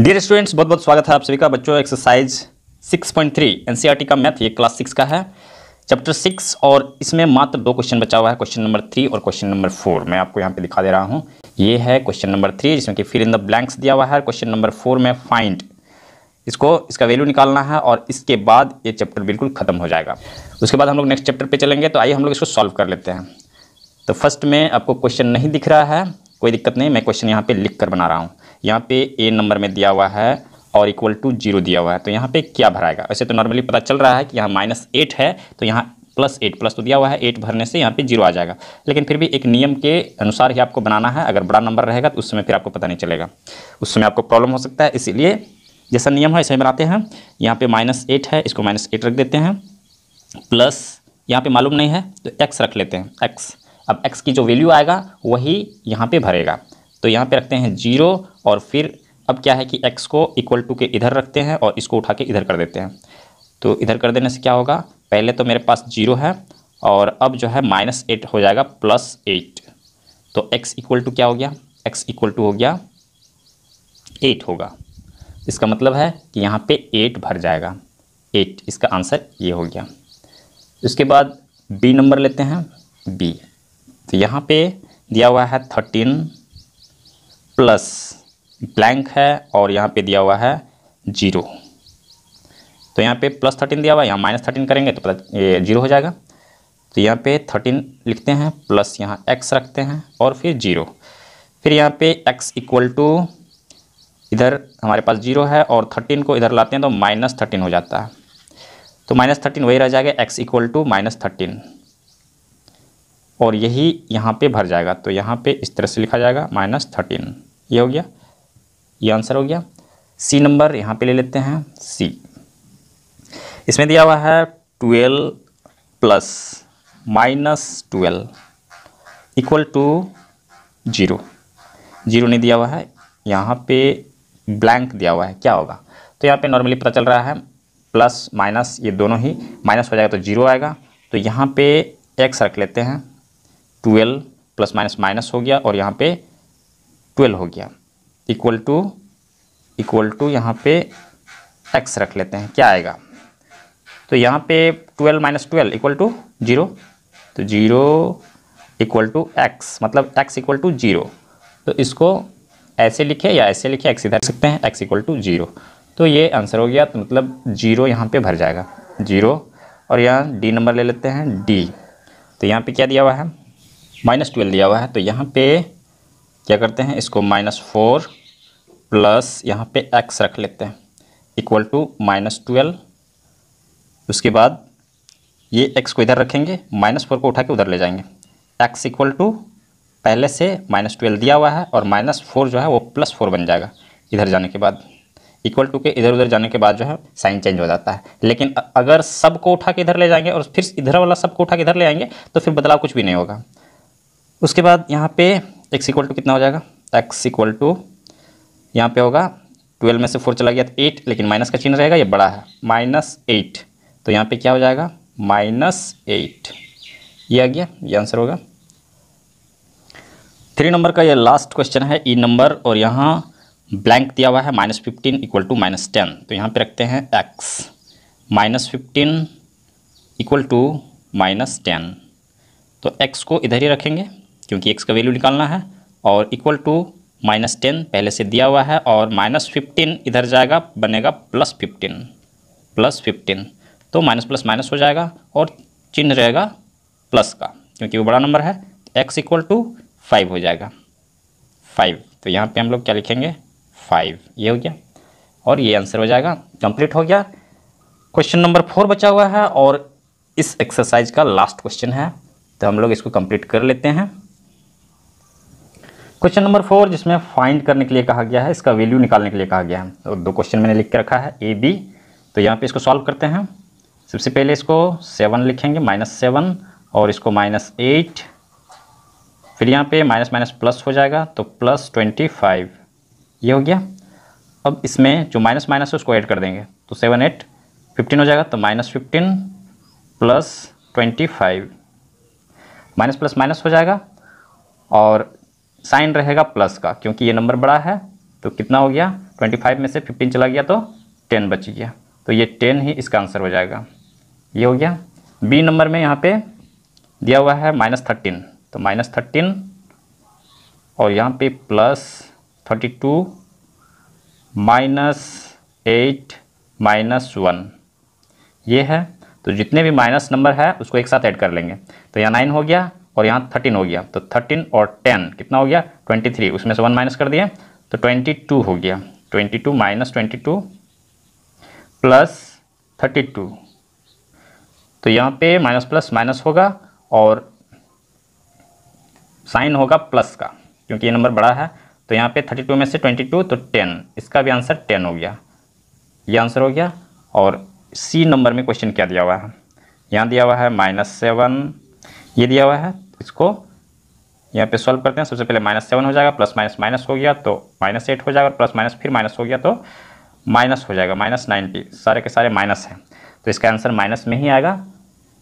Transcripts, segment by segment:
dear students बहुत बहुत स्वागत है आप सभी का बच्चों एक्सरसाइज 6.3 एनसीईआरटी का मैथ ये क्लास सिक्स का है चैप्टर सिक्स और इसमें मात्र दो क्वेश्चन बचा हुआ है क्वेश्चन नंबर थ्री और क्वेश्चन नंबर फोर मैं आपको यहाँ पे दिखा दे रहा हूँ ये है क्वेश्चन नंबर थ्री जिसमें कि फिर इन द ब्लैंक्स दिया हुआ है क्वेश्चन नंबर फोर में फाइंड इसको इसका वैल्यू निकालना है और इसके बाद ये चैप्टर बिल्कुल खत्म हो जाएगा उसके बाद हम लोग नेक्स्ट चैप्टर पर चलेंगे तो आइए हम लोग इसको सॉल्व कर लेते हैं तो फर्स्ट में आपको क्वेश्चन नहीं दिख रहा है कोई दिक्कत नहीं मैं क्वेश्चन यहाँ पर लिख कर बना रहा हूँ यहाँ पे ए नंबर में दिया हुआ है और इक्वल टू जीरो दिया हुआ है तो यहाँ पे क्या भराएगा वैसे तो नॉर्मली पता चल रहा है कि यहाँ माइनस एट है तो यहाँ प्लस एट प्लस तो दिया हुआ है एट भरने से यहाँ पे जीरो आ जाएगा लेकिन फिर भी एक नियम के अनुसार ही आपको बनाना है अगर बड़ा नंबर रहेगा तो उस समय फिर आपको पता नहीं चलेगा उस समय आपको प्रॉब्लम हो सकता है इसीलिए जैसा नियम है ऐसे बनाते हैं यहाँ पर माइनस एट है इसको माइनस एट रख देते हैं प्लस यहाँ पर मालूम नहीं है तो एक्स रख लेते हैं एक्स अब एक्स की जो वैल्यू आएगा वही यहाँ पर भरेगा तो यहाँ पे रखते हैं जीरो और फिर अब क्या है कि एक्स को इक्वल टू के इधर रखते हैं और इसको उठा के इधर कर देते हैं तो इधर कर देने से क्या होगा पहले तो मेरे पास जीरो है और अब जो है माइनस एट हो जाएगा प्लस एट तो एक्स इक्वल टू क्या हो गया एक्स इक्वल टू हो गया एट होगा इसका मतलब है कि यहाँ पे एट भर जाएगा एट इसका आंसर ये हो गया उसके बाद बी नंबर लेते हैं बी तो यहाँ पे दिया हुआ है थर्टीन प्लस ब्लैंक है और यहाँ पे दिया हुआ है जीरो तो यहाँ पे प्लस थर्टीन दिया हुआ है यहाँ माइनस थर्टीन करेंगे तो पता ये जीरो हो जाएगा तो यहाँ पे थर्टीन लिखते हैं प्लस यहाँ एक्स रखते हैं और फिर जीरो फिर यहाँ पे एक्स इक्वल टू इधर हमारे पास जीरो है और थर्टीन को इधर लाते हैं तो माइनस थर्टीन हो जाता है तो माइनस थर्टीन वही रह जाएगा x equal to minus thirteen और यही यहाँ पे भर जाएगा तो यहाँ पे इस तरह से लिखा जाएगा माइनस थर्टीन ये हो गया ये आंसर हो गया सी नंबर यहाँ पे ले लेते हैं सी इसमें दिया हुआ है twelve plus minus twelve equal to zero zero नहीं दिया हुआ है यहाँ पे ब्लैंक दिया हुआ है क्या होगा तो यहाँ पे नॉर्मली पता चल रहा है प्लस माइनस ये दोनों ही माइनस हो जाएगा तो जीरो आएगा तो यहाँ पे एक्स रख लेते हैं ट्वेल्व प्लस माइनस माइनस हो गया और यहाँ पे ट्वेल्व हो गया इक्वल टू इक्वल टू यहाँ पे एक्स रख लेते हैं क्या आएगा तो यहाँ पे twelve minus twelve equal to zero तो जीरो इक्वल टू एक्स मतलब एक्स इक्वल टू जीरो तो इसको ऐसे लिखे या ऐसे लिखे एक्स इधर सकते हैं एक्स इक्वल टू जीरो तो ये आंसर हो गया तो मतलब जीरो यहाँ पे भर जाएगा जीरो और यहाँ डी नंबर ले लेते हैं डी तो यहाँ पे क्या दिया हुआ है माइनस ट्वेल्व दिया हुआ है तो यहाँ पे क्या करते हैं इसको माइनस फोर प्लस यहाँ पे एक्स रख लेते हैं इक्वल टू माइनस ट्वेल्व उसके बाद ये एक्स को इधर रखेंगे माइनस फोर को उठा के उधर ले जाएंगे एक्स इक्वल टू पहले से माइनस ट्वेल्व दिया हुआ है और माइनस फोर जो है वो प्लस फोर बन जाएगा इधर जाने के बाद इक्वल टू के इधर उधर जाने के बाद जो है साइन चेंज हो जाता है लेकिन अगर सब को उठा के इधर ले जाएंगे और फिर इधर वाला सब को उठा के इधर ले आएंगे तो फिर बदलाव कुछ भी नहीं होगा उसके बाद यहाँ पे एक्स इक्वल टू कितना हो जाएगा एक्स इक्वल टू यहाँ पर होगा ट्वेल्व में से फोर चला गया तो एट लेकिन माइनस का चिन्ह रहेगा ये बड़ा है माइनस एट तो यहाँ पे क्या हो जाएगा माइनस एट ये आ गया ये आंसर होगा थ्री नंबर का ये लास्ट क्वेश्चन है ई e नंबर और यहाँ ब्लैंक दिया हुआ है minus fifteen equal to minus ten तो यहाँ पे रखते हैं x minus fifteen equal to minus ten तो एक्स को इधर ही रखेंगे क्योंकि एक्स का वैल्यू निकालना है और इक्वल टू माइनस टेन पहले से दिया हुआ है और माइनस फिफ्टीन इधर जाएगा बनेगा प्लस फिफ्टीन प्लस फिफ्टीन तो माइनस प्लस माइनस हो जाएगा और चिन्ह रहेगा प्लस का क्योंकि वो बड़ा नंबर है एक्स इक्वल टू फाइव हो जाएगा फाइव तो यहाँ पे हम लोग क्या लिखेंगे फाइव ये हो गया और ये आंसर हो जाएगा कंप्लीट हो गया क्वेश्चन नंबर फोर बचा हुआ है और इस एक्सरसाइज का लास्ट क्वेश्चन है तो हम लोग इसको कंप्लीट कर लेते हैं क्वेश्चन नंबर फोर जिसमें फाइंड करने के लिए कहा गया है इसका वैल्यू निकालने के लिए कहा गया है और तो दो क्वेश्चन मैंने लिख के रखा है ए बी तो यहाँ पे इसको सॉल्व करते हैं सबसे पहले इसको सेवन लिखेंगे माइनस सेवन और इसको माइनस एट फिर यहाँ पे माइनस माइनस प्लस हो जाएगा तो प्लस ट्वेंटी फाइव ये हो गया अब इसमें जो माइनस माइनस है उसको ऐड कर देंगे तो सेवन एट फिफ्टीन हो जाएगा तो minus fifteen plus twenty five minus plus minus हो जाएगा और साइन रहेगा प्लस का क्योंकि ये नंबर बड़ा है तो कितना हो गया 25 में से 15 चला गया तो 10 बच गया तो ये 10 ही इसका आंसर हो जाएगा ये हो गया बी नंबर में यहाँ पे दिया हुआ है माइनस थर्टीन तो माइनस थर्टीन और यहाँ पे plus thirty two minus eight minus one ये है तो जितने भी माइनस नंबर है उसको एक साथ ऐड कर लेंगे तो यहाँ नाइन हो गया और यहाँ थर्टीन हो गया तो थर्टीन और टेन कितना हो गया ट्वेंटी थ्री उसमें से वन माइनस कर दिया तो ट्वेंटी टू हो गया twenty two minus twenty two plus thirty two तो यहाँ पे माइनस प्लस माइनस होगा और साइन होगा प्लस का क्योंकि ये नंबर बड़ा है तो यहाँ पे टू में से ट्वेंटी टू तो टेन इसका भी आंसर टेन हो गया ये आंसर हो गया और सी नंबर में क्वेश्चन क्या दिया हुआ है यहाँ दिया हुआ है माइनस सेवन ये दिया हुआ है इसको यहाँ पे सॉल्व करते हैं सबसे पहले माइनस सेवन हो जाएगा प्लस माइनस माइनस हो गया तो माइनस एट हो जाएगा और प्लस माइनस फिर माइनस हो गया तो माइनस हो जाएगा माइनस नाइन्टी सारे के सारे माइनस हैं तो इसका आंसर माइनस में ही आएगा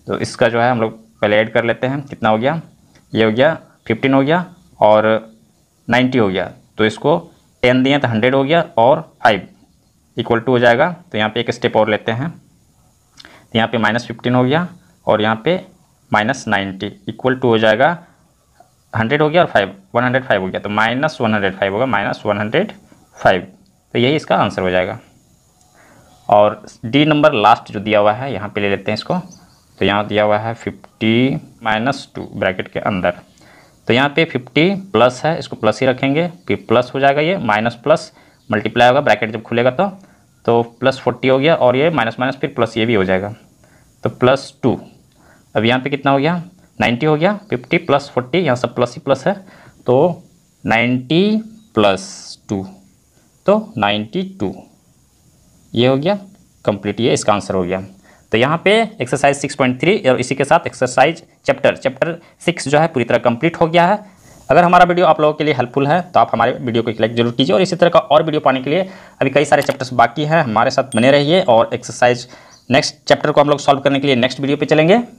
तो इसका जो है हम लोग पहले ऐड कर लेते हैं कितना हो गया ये हो गया फिफ्टीन हो गया और नाइन्टी हो गया तो इसको टेन दिए तो हंड्रेड हो गया और फाइव इक्वल टू हो जाएगा तो यहाँ पर एक स्टेप और लेते हैं तो यहाँ पर माइनस फिफ्टीन हो गया और यहाँ पर माइनस नाइन्टी इक्वल टू हो जाएगा हंड्रेड हो गया और फाइव वन हंड्रेड फाइव हो गया तो माइनस वन हंड्रेड फाइव होगा माइनस वन हंड्रेड फाइव तो यही इसका आंसर हो जाएगा और डी नंबर लास्ट जो दिया हुआ है यहाँ पे ले लेते हैं इसको तो यहाँ दिया हुआ है फिफ्टी माइनस टू ब्रैकेट के अंदर तो यहाँ पे फिफ्टी प्लस है इसको प्लस ही रखेंगे फिर प्लस हो जाएगा ये माइनस प्लस मल्टीप्लाई होगा ब्रैकेट जब खुलेगा तो तो प्लस फोर्टी हो गया और ये माइनस माइनस फिर प्लस ये भी हो जाएगा तो प्लस टू अब यहाँ पे कितना हो गया 90 हो गया 50 प्लस 40 यहाँ सब प्लस ही प्लस है तो 90 प्लस टू तो 92 ये हो गया कंप्लीट ये इसका आंसर हो गया तो यहाँ पे एक्सरसाइज 6.3 और इसी के साथ एक्सरसाइज चैप्टर चैप्टर सिक्स जो है पूरी तरह कंप्लीट हो गया है अगर हमारा वीडियो आप लोगों के लिए हेल्पफुल है तो आप हमारे वीडियो को एक लाइक जरूर कीजिए और इसी तरह का और वीडियो पाने के लिए अभी कई सारे चैप्टर्स बाकी हैं हमारे साथ बने रहिए और एक्सरसाइज नेक्स्ट चैप्टर को हम लोग सॉल्व करने के लिए नेक्स्ट वीडियो पे चलेंगे